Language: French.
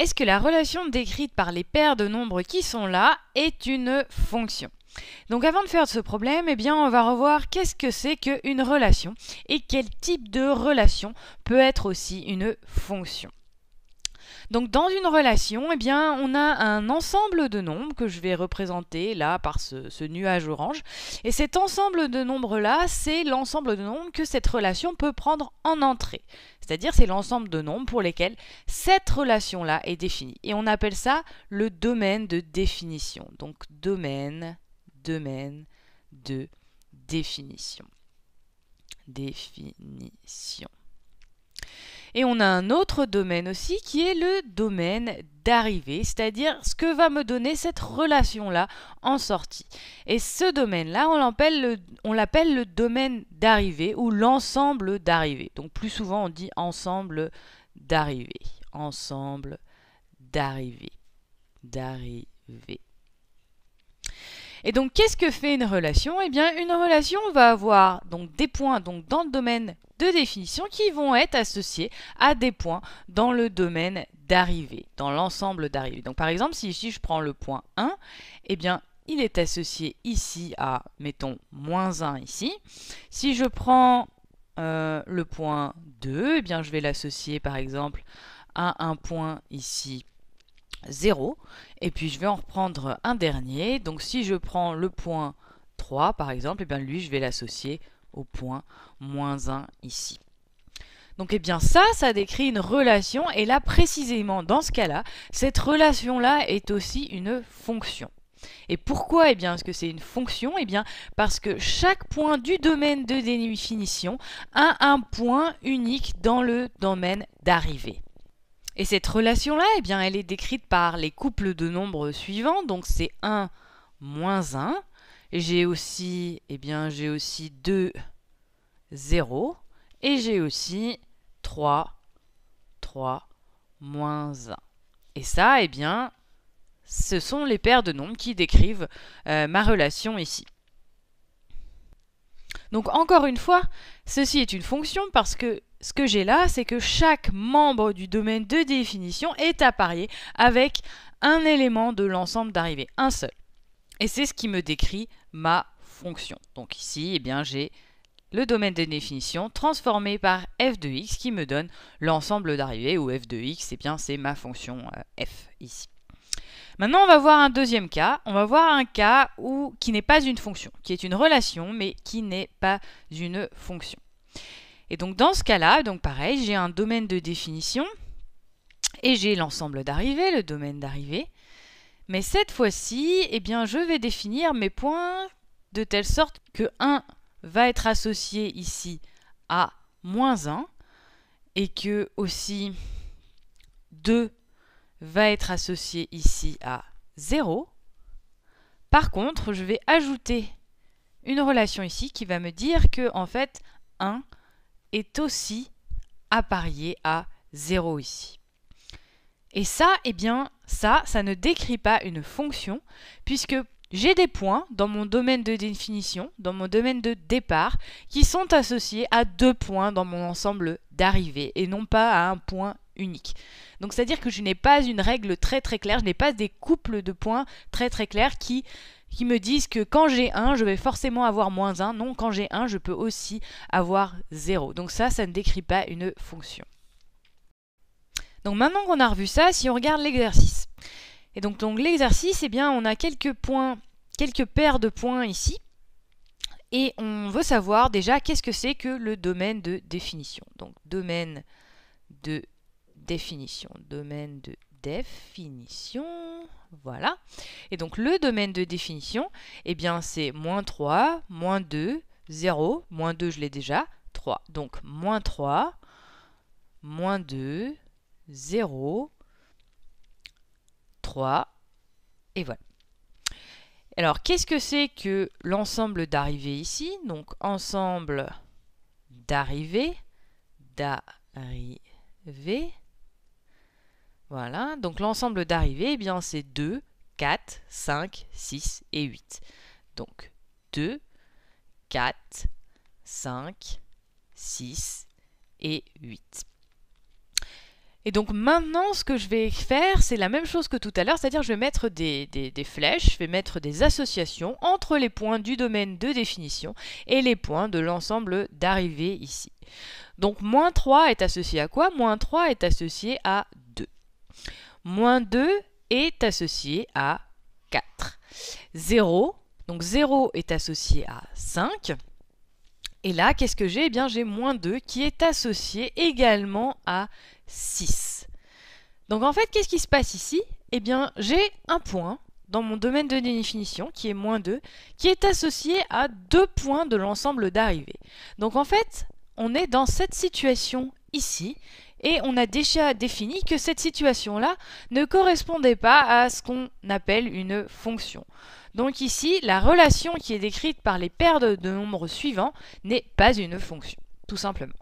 Est-ce que la relation décrite par les paires de nombres qui sont là est une fonction donc avant de faire ce problème, eh bien on va revoir qu'est-ce que c'est qu'une relation et quel type de relation peut être aussi une fonction. Donc dans une relation, eh bien, on a un ensemble de nombres que je vais représenter là par ce, ce nuage orange. Et cet ensemble de nombres-là, c'est l'ensemble de nombres que cette relation peut prendre en entrée. C'est-à-dire c'est l'ensemble de nombres pour lesquels cette relation-là est définie. Et on appelle ça le domaine de définition. Donc domaine, domaine de définition. Définition. Et on a un autre domaine aussi qui est le domaine d'arrivée, c'est-à-dire ce que va me donner cette relation-là en sortie. Et ce domaine-là, on l'appelle le, domaine d'arrivée ou l'ensemble d'arrivée. Donc plus souvent on dit ensemble d'arrivée, ensemble d'arrivée, d'arrivée. Et donc, qu'est-ce que fait une relation Eh bien, une relation va avoir donc des points donc dans le domaine de définition qui vont être associés à des points dans le domaine d'arrivée, dans l'ensemble d'arrivée. Donc, par exemple, si ici je prends le point 1, eh bien, il est associé ici à, mettons, moins 1 ici. Si je prends euh, le point 2, eh bien, je vais l'associer, par exemple, à un point ici 0. Et puis je vais en reprendre un dernier. Donc si je prends le point 3 par exemple, et eh bien lui je vais l'associer au point moins 1 ici. Donc eh bien ça, ça décrit une relation et là précisément dans ce cas-là, cette relation-là est aussi une fonction. Et pourquoi eh est-ce que c'est une fonction eh bien, Parce que chaque point du domaine de définition a un point unique dans le domaine d'arrivée. Et cette relation-là, eh elle est décrite par les couples de nombres suivants. Donc c'est 1 moins 1. J'ai aussi, eh j'ai aussi 2, 0. Et j'ai aussi 3, 3, moins 1. Et ça, eh bien, ce sont les paires de nombres qui décrivent euh, ma relation ici. Donc encore une fois, ceci est une fonction parce que ce que j'ai là, c'est que chaque membre du domaine de définition est apparié avec un élément de l'ensemble d'arrivée, un seul. Et c'est ce qui me décrit ma fonction. Donc ici, eh bien, j'ai le domaine de définition transformé par f de x qui me donne l'ensemble d'arrivée, où f de x, eh bien, c'est ma fonction euh, f ici. Maintenant, on va voir un deuxième cas. On va voir un cas où, qui n'est pas une fonction, qui est une relation, mais qui n'est pas une fonction. Et donc dans ce cas-là, donc pareil, j'ai un domaine de définition et j'ai l'ensemble d'arrivée, le domaine d'arrivée. Mais cette fois-ci, eh bien, je vais définir mes points de telle sorte que 1 va être associé ici à moins 1 et que aussi 2 va être associé ici à 0. Par contre, je vais ajouter une relation ici qui va me dire que en fait 1 est aussi apparié à 0 ici. Et ça, eh bien, ça, ça ne décrit pas une fonction, puisque j'ai des points dans mon domaine de définition, dans mon domaine de départ, qui sont associés à deux points dans mon ensemble d'arrivée, et non pas à un point unique. Donc c'est-à-dire que je n'ai pas une règle très très claire, je n'ai pas des couples de points très très clairs qui qui me disent que quand j'ai 1, je vais forcément avoir moins 1. Non, quand j'ai 1, je peux aussi avoir 0. Donc ça, ça ne décrit pas une fonction. Donc maintenant qu'on a revu ça, si on regarde l'exercice. Et donc, l'exercice, eh bien, on a quelques points, quelques paires de points ici. Et on veut savoir déjà qu'est-ce que c'est que le domaine de définition. Donc domaine de définition. Domaine de définition, voilà. Et donc le domaine de définition, eh bien c'est moins 3, moins 2, 0, moins 2 je l'ai déjà, 3. Donc moins 3, moins 2, 0, 3, et voilà. Alors qu'est-ce que c'est que l'ensemble d'arrivée ici Donc ensemble d'arrivée, d'arrivée, voilà, donc l'ensemble d'arrivée, eh bien c'est 2, 4, 5, 6 et 8. Donc 2, 4, 5, 6 et 8. Et donc maintenant, ce que je vais faire, c'est la même chose que tout à l'heure, c'est-à-dire je vais mettre des, des, flèches, je vais mettre des associations entre les points du domaine de définition et les points de l'ensemble d'arrivée ici. Donc moins 3 est associé à quoi Moins 3 est associé à Moins 2 est associé à 4. 0, donc 0 est associé à 5. Et là, qu'est-ce que j'ai Eh bien, j'ai moins 2 qui est associé également à 6. Donc en fait, qu'est-ce qui se passe ici Eh bien, j'ai un point dans mon domaine de définition, qui est moins 2, qui est associé à deux points de l'ensemble d'arrivée. Donc en fait, on est dans cette situation ici, et on a déjà défini que cette situation-là ne correspondait pas à ce qu'on appelle une fonction. Donc ici, la relation qui est décrite par les paires de nombres suivants n'est pas une fonction, tout simplement.